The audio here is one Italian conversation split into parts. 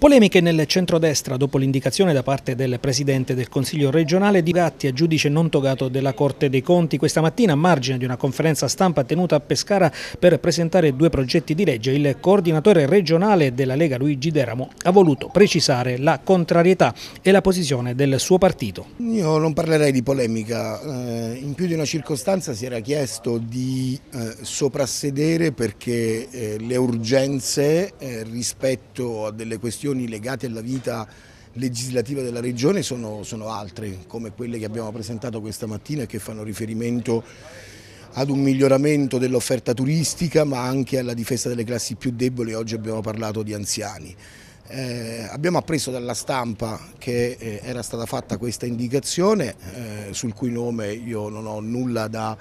Polemiche nel centrodestra dopo l'indicazione da parte del Presidente del Consiglio regionale di Gatti a giudice non togato della Corte dei Conti questa mattina a margine di una conferenza stampa tenuta a Pescara per presentare due progetti di legge. Il coordinatore regionale della Lega Luigi Deramo ha voluto precisare la contrarietà e la posizione del suo partito. Io non parlerei di polemica, eh, in più di una circostanza si era chiesto di eh, soprassedere perché eh, le urgenze rispetto a delle questioni questioni legate alla vita legislativa della Regione sono, sono altre, come quelle che abbiamo presentato questa mattina e che fanno riferimento ad un miglioramento dell'offerta turistica ma anche alla difesa delle classi più deboli, oggi abbiamo parlato di anziani. Eh, abbiamo appreso dalla stampa che eh, era stata fatta questa indicazione, eh, sul cui nome io non ho nulla da,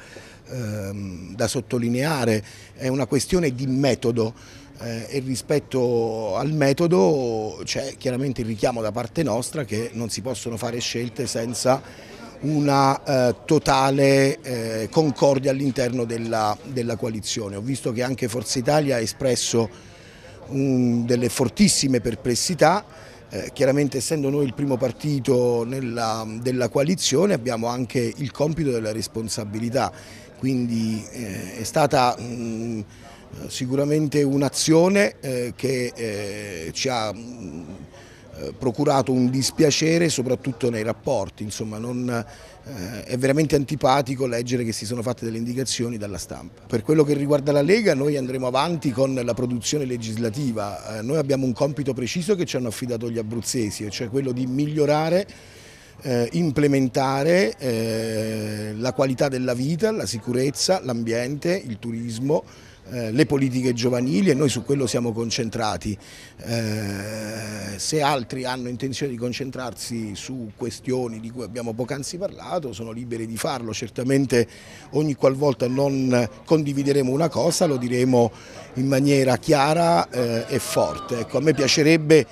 ehm, da sottolineare, è una questione di metodo eh, e rispetto al metodo c'è chiaramente il richiamo da parte nostra che non si possono fare scelte senza una eh, totale eh, concordia all'interno della, della, coalizione. Ho visto che anche Forza Italia ha espresso un, delle fortissime perplessità, eh, chiaramente essendo noi il primo partito nella, della coalizione abbiamo anche il compito della responsabilità, quindi eh, è stata... Mh, mm, Sicuramente un'azione eh, che eh, ci ha mm, eh, procurato un dispiacere soprattutto nei rapporti, insomma non, eh, è veramente antipatico leggere che si sono fatte delle indicazioni dalla stampa. Per quello che riguarda la Lega noi andremo avanti con la produzione legislativa, eh, noi abbiamo un compito preciso che ci hanno affidato gli abruzzesi, cioè quello di migliorare implementare la qualità della vita, la sicurezza, l'ambiente, il turismo, eh, le politiche giovanili e noi su quello siamo concentrati. Eh, se altri hanno intenzione di concentrarsi su questioni di cui abbiamo poc'anzi parlato, sono liberi di farlo, certamente ogni qualvolta non condivideremo una cosa lo diremo in maniera chiara eh, e forte. Ecco, a me piacerebbe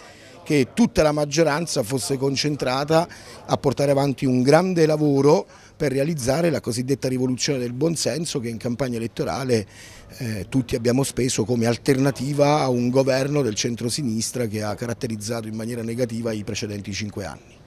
che tutta la maggioranza fosse concentrata a portare avanti un grande lavoro per realizzare la cosiddetta rivoluzione del buonsenso che in campagna elettorale eh, tutti abbiamo speso come alternativa a un governo del centro-sinistra che ha caratterizzato in maniera negativa i precedenti cinque anni.